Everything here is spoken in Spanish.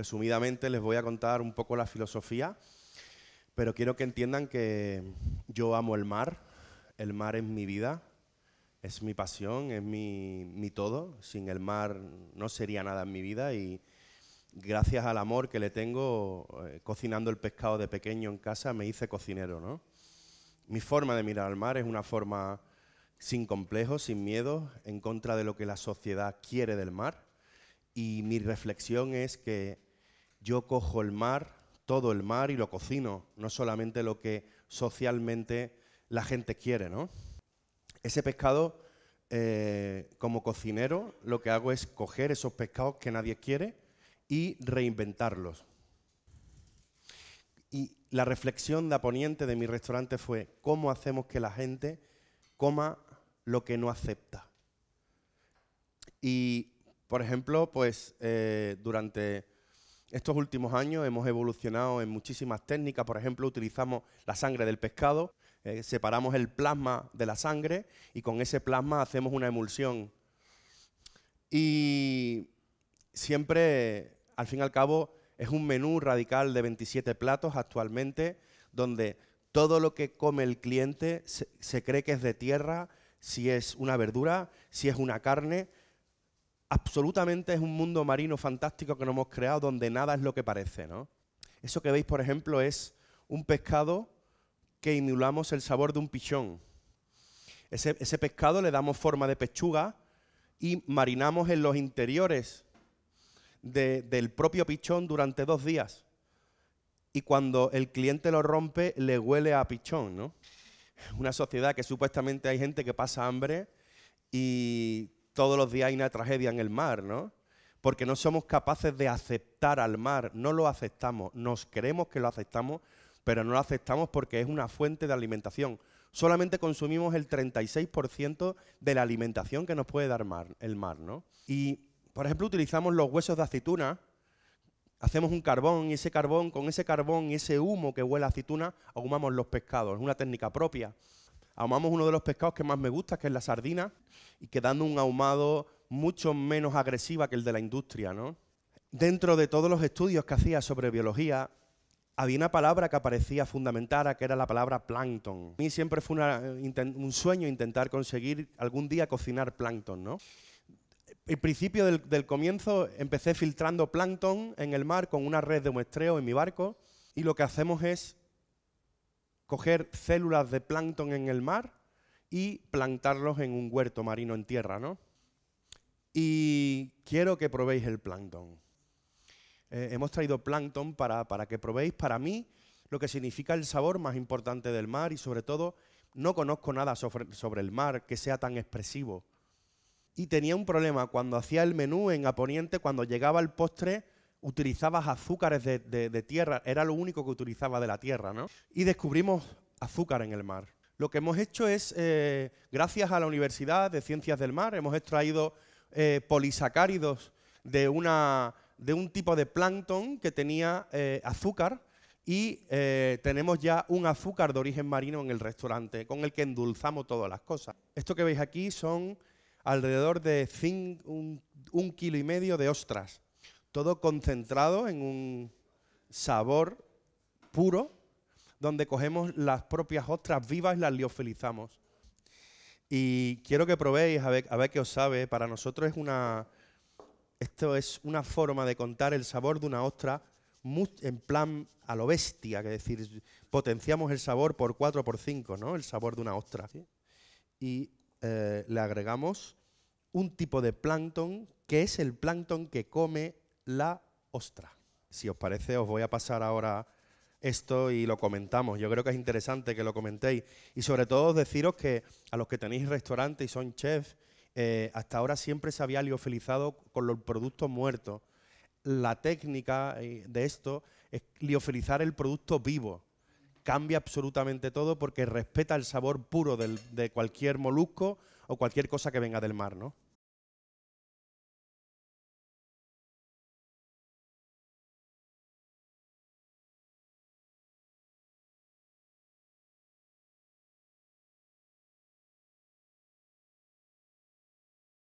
Resumidamente les voy a contar un poco la filosofía, pero quiero que entiendan que yo amo el mar, el mar es mi vida, es mi pasión, es mi, todo, sin el mar no sería nada en mi vida y gracias al amor que le tengo eh, cocinando el pescado de pequeño en casa me hice cocinero, ¿no? Mi forma de mirar al mar es una forma sin complejos, sin miedo en contra de lo que la sociedad quiere del mar. Y mi reflexión es que yo cojo el mar, todo el mar y lo cocino, no solamente lo que socialmente la gente quiere, ¿no? Ese pescado, eh, como cocinero, lo que hago es coger esos pescados que nadie quiere y reinventarlos. Y la reflexión de Aponiente de mi restaurante fue, ¿cómo hacemos que la gente coma lo que no acepta? Y, por ejemplo, pues eh, durante estos últimos años hemos evolucionado en muchísimas técnicas, por ejemplo, utilizamos la sangre del pescado, eh, separamos el plasma de la sangre y con ese plasma hacemos una emulsión. Y siempre, al fin y al cabo, es un menú radical de 27 platos actualmente, donde todo lo que come el cliente se cree que es de tierra, si es una verdura, si es una carne, absolutamente es un mundo marino fantástico que no hemos creado donde nada es lo que parece, ¿no? Eso que veis, por ejemplo, es un pescado que inulamos el sabor de un pichón. Ese, pescado le damos forma de pechuga y marinamos en los interiores del propio pichón durante dos días. Y cuando el cliente lo rompe, le huele a pichón, ¿no? Una sociedad que supuestamente hay gente que pasa hambre y todos los días hay una tragedia en el mar, ¿no? Porque no somos capaces de aceptar al mar, no lo aceptamos, nos creemos que lo aceptamos, pero no lo aceptamos porque es una fuente de alimentación. Solamente consumimos el 36% de la alimentación que nos puede dar el mar, ¿no? Y, por ejemplo, utilizamos los huesos de aceituna, hacemos un carbón y ese carbón, con ese carbón y ese humo que huele a aceituna, ahumamos los pescados. Es una técnica propia ahumamos uno de los pescados que más me gusta, que es la sardina, y quedando un ahumado mucho menos agresiva que el de la industria, Dentro de todos los estudios que hacía sobre biología, había una palabra que aparecía fundamental, que era la palabra plancton. A mí siempre fue un sueño intentar conseguir algún día cocinar plancton, ¿no? El principio del, del comienzo empecé filtrando plancton en el mar con una red de muestreo en mi barco y lo que hacemos es coger células de plancton en el mar y plantarlos en un huerto marino en tierra, ¿no? Y quiero que probéis el plancton. Eh, hemos traído plancton para, para que probéis para mí lo que significa el sabor más importante del mar y sobre todo no conozco nada sobre, sobre el mar que sea tan expresivo. Y tenía un problema cuando hacía el menú en Aponiente, cuando llegaba el postre, utilizabas azúcares de, tierra, era lo único que utilizaba de la tierra, ¿no? Y descubrimos azúcar en el mar. Lo que hemos hecho es, eh, gracias a la Universidad de Ciencias del Mar, hemos extraído eh, polisacáridos de, de un tipo de plancton que tenía eh, azúcar y tenemos ya un azúcar de origen marino en el restaurante con el que endulzamos todas las cosas. Esto que veis aquí son alrededor de un, kilo y medio de ostras todo concentrado en un sabor puro, donde cogemos las propias ostras vivas y las liofilizamos. Y quiero que probéis, a ver, qué os sabe. Para nosotros es una, esto es una forma de contar el sabor de una ostra en plan a lo bestia, que decir, potenciamos el sabor por 4 por 5, ¿no? El sabor de una ostra. Y eh, le agregamos un tipo de plancton que es el plancton que come la ostra. Si os parece, os voy a pasar ahora esto y lo comentamos. Yo creo que es interesante que lo comentéis. Y sobre todo deciros que a los que tenéis restaurante y son chefs, eh, hasta ahora siempre se había liofilizado con los productos muertos. La técnica eh, de esto es liofilizar el producto vivo. Cambia absolutamente todo porque respeta el sabor puro de cualquier molusco o cualquier cosa que venga del mar, ¿no?